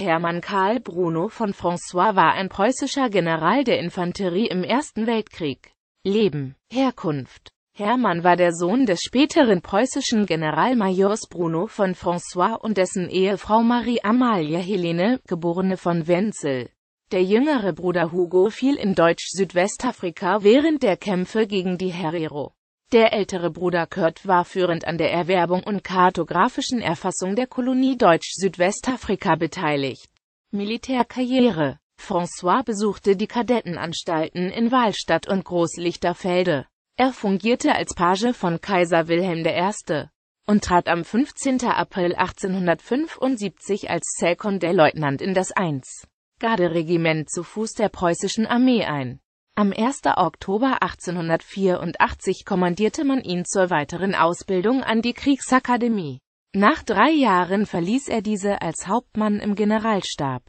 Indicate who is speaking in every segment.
Speaker 1: Hermann Karl Bruno von François war ein preußischer General der Infanterie im Ersten Weltkrieg. Leben, Herkunft Hermann war der Sohn des späteren preußischen Generalmajors Bruno von François und dessen Ehefrau Marie amalia Helene, geborene von Wenzel. Der jüngere Bruder Hugo fiel in Deutsch-Südwestafrika während der Kämpfe gegen die Herero. Der ältere Bruder Kurt war führend an der Erwerbung und kartografischen Erfassung der Kolonie Deutsch-Südwestafrika beteiligt. Militärkarriere François besuchte die Kadettenanstalten in Wahlstadt und Großlichterfelde. Er fungierte als Page von Kaiser Wilhelm I. und trat am 15. April 1875 als Sekondärleutnant in das 1. Garderegiment zu Fuß der preußischen Armee ein. Am 1. Oktober 1884 kommandierte man ihn zur weiteren Ausbildung an die Kriegsakademie. Nach drei Jahren verließ er diese als Hauptmann im Generalstab.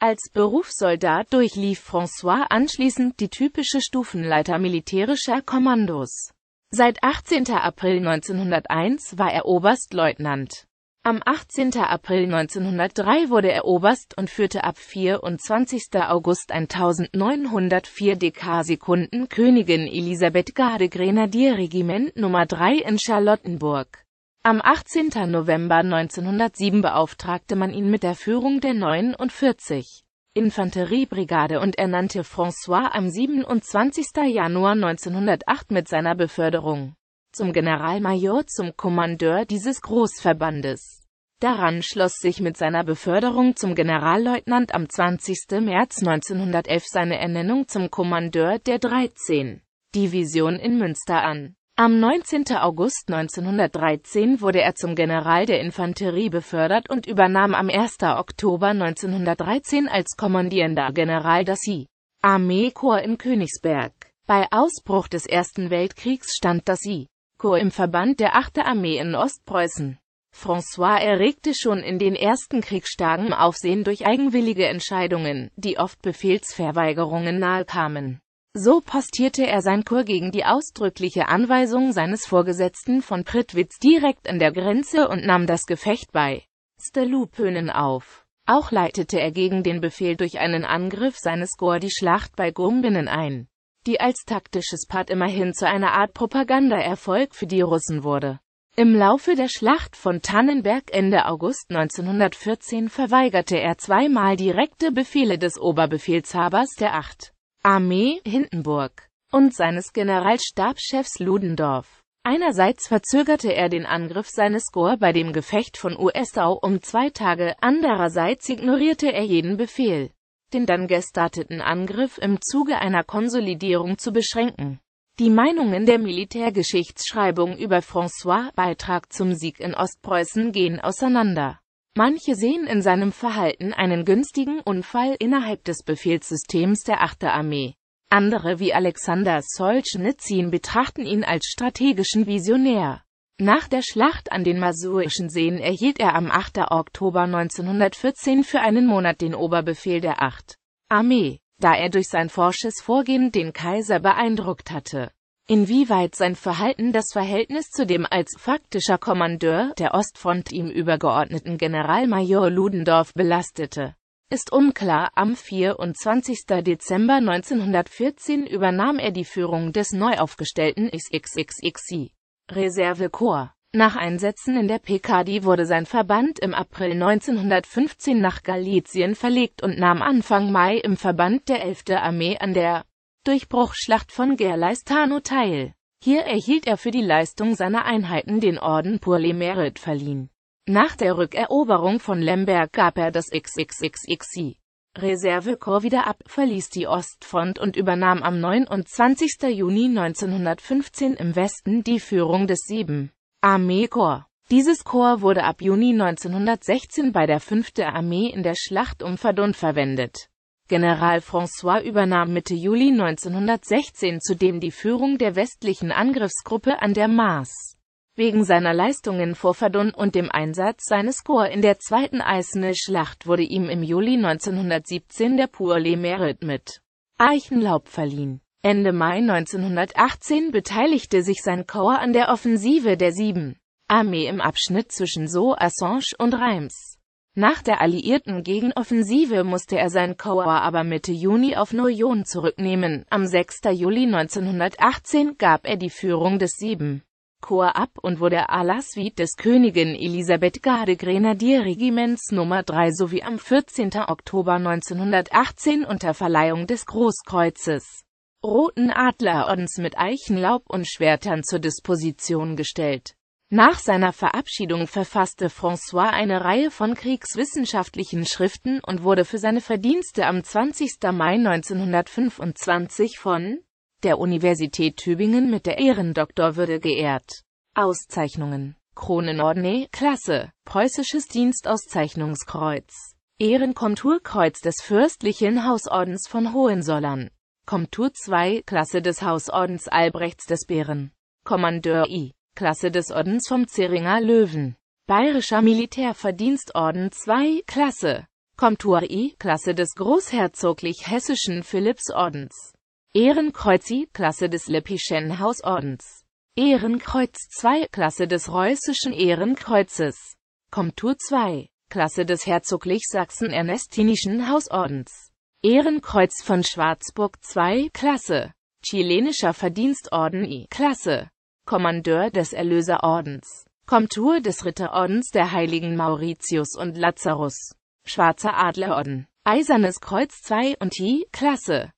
Speaker 1: Als Berufssoldat durchlief François anschließend die typische Stufenleiter militärischer Kommandos. Seit 18. April 1901 war er Oberstleutnant. Am 18. April 1903 wurde er Oberst und führte ab 24. August 1904 DK-Sekunden Königin Elisabeth Garde Grenadier Regiment Nummer 3 in Charlottenburg. Am 18. November 1907 beauftragte man ihn mit der Führung der 49. Infanteriebrigade und ernannte François am 27. Januar 1908 mit seiner Beförderung zum Generalmajor zum Kommandeur dieses Großverbandes. Daran schloss sich mit seiner Beförderung zum Generalleutnant am 20. März 1911 seine Ernennung zum Kommandeur der 13. Division in Münster an. Am 19. August 1913 wurde er zum General der Infanterie befördert und übernahm am 1. Oktober 1913 als kommandierender General das I. Armeekorps in Königsberg. Bei Ausbruch des Ersten Weltkriegs stand das I. Marco im Verband der 8. Armee in Ostpreußen. François erregte schon in den ersten Kriegstagen Aufsehen durch eigenwillige Entscheidungen, die oft Befehlsverweigerungen nahe kamen. So postierte er sein Korps gegen die ausdrückliche Anweisung seines Vorgesetzten von Prittwitz direkt an der Grenze und nahm das Gefecht bei Stelupönen auf. Auch leitete er gegen den Befehl durch einen Angriff seines Korps die Schlacht bei Gumbinnen ein die als taktisches Part immerhin zu einer Art Propagandaerfolg für die Russen wurde. Im Laufe der Schlacht von Tannenberg Ende August 1914 verweigerte er zweimal direkte Befehle des Oberbefehlshabers der 8. Armee Hindenburg und seines Generalstabschefs Ludendorff. Einerseits verzögerte er den Angriff seines Korps bei dem Gefecht von Uessau um zwei Tage, andererseits ignorierte er jeden Befehl den dann gestarteten Angriff im Zuge einer Konsolidierung zu beschränken. Die Meinungen der Militärgeschichtsschreibung über François' Beitrag zum Sieg in Ostpreußen gehen auseinander. Manche sehen in seinem Verhalten einen günstigen Unfall innerhalb des Befehlssystems der 8. Armee. Andere wie Alexander Solzhenitsyn betrachten ihn als strategischen Visionär. Nach der Schlacht an den Masurischen Seen erhielt er am 8. Oktober 1914 für einen Monat den Oberbefehl der 8. Armee, da er durch sein forsches Vorgehen den Kaiser beeindruckt hatte. Inwieweit sein Verhalten das Verhältnis zu dem als faktischer Kommandeur der Ostfront ihm übergeordneten Generalmajor Ludendorff belastete, ist unklar. Am 24. Dezember 1914 übernahm er die Führung des neu aufgestellten XXXI. Reservekorps. Nach Einsätzen in der Pkd wurde sein Verband im April 1915 nach Galizien verlegt und nahm Anfang Mai im Verband der 11. Armee an der Durchbruchschlacht von Gerleistano teil. Hier erhielt er für die Leistung seiner Einheiten den Orden Pour les Mérites verliehen. Nach der Rückeroberung von Lemberg gab er das XXXXI Reservekorps wieder ab, verließ die Ostfront und übernahm am 29. Juni 1915 im Westen die Führung des 7. Armeekorps. Dieses Korps wurde ab Juni 1916 bei der 5. Armee in der Schlacht um Verdun verwendet. General François übernahm Mitte Juli 1916 zudem die Führung der westlichen Angriffsgruppe an der Maas. Wegen seiner Leistungen vor Verdun und dem Einsatz seines Korps in der Zweiten Eisene-Schlacht wurde ihm im Juli 1917 der Pour Merit mit Eichenlaub verliehen. Ende Mai 1918 beteiligte sich sein Korps an der Offensive der Sieben Armee im Abschnitt zwischen So, Assange und Reims. Nach der alliierten Gegenoffensive musste er sein Korps aber Mitte Juni auf Noyon zurücknehmen. Am 6. Juli 1918 gab er die Führung des Sieben Korps ab und wurde à la suite des Königin Elisabeth Garde Grenadier Regiments Nummer 3 sowie am 14. Oktober 1918 unter Verleihung des Großkreuzes Roten Adlerordens mit Eichenlaub und Schwertern zur Disposition gestellt. Nach seiner Verabschiedung verfasste François eine Reihe von kriegswissenschaftlichen Schriften und wurde für seine Verdienste am 20. Mai 1925 von der Universität Tübingen mit der Ehrendoktorwürde geehrt. Auszeichnungen Kronenordne, Klasse, Preußisches Dienstauszeichnungskreuz, Ehrenkonturkreuz des Fürstlichen Hausordens von Hohensollern, Komtur II, Klasse des Hausordens Albrechts des Bären, Kommandeur I, Klasse des Ordens vom Zeringer Löwen, Bayerischer Militärverdienstorden II, Klasse, Komtur I, Klasse des Großherzoglich Hessischen Philippsordens. Ehrenkreuzi, Klasse des Lippischen Hausordens. Ehrenkreuz 2, Klasse des Preußischen Ehrenkreuzes. Komtur 2, Klasse des Herzoglich Sachsen-Ernestinischen Hausordens. Ehrenkreuz von Schwarzburg 2, Klasse. Chilenischer Verdienstorden I, Klasse. Kommandeur des Erlöserordens. Komtur des Ritterordens der Heiligen Mauritius und Lazarus. Schwarzer Adlerorden. Eisernes Kreuz 2 und I, Klasse.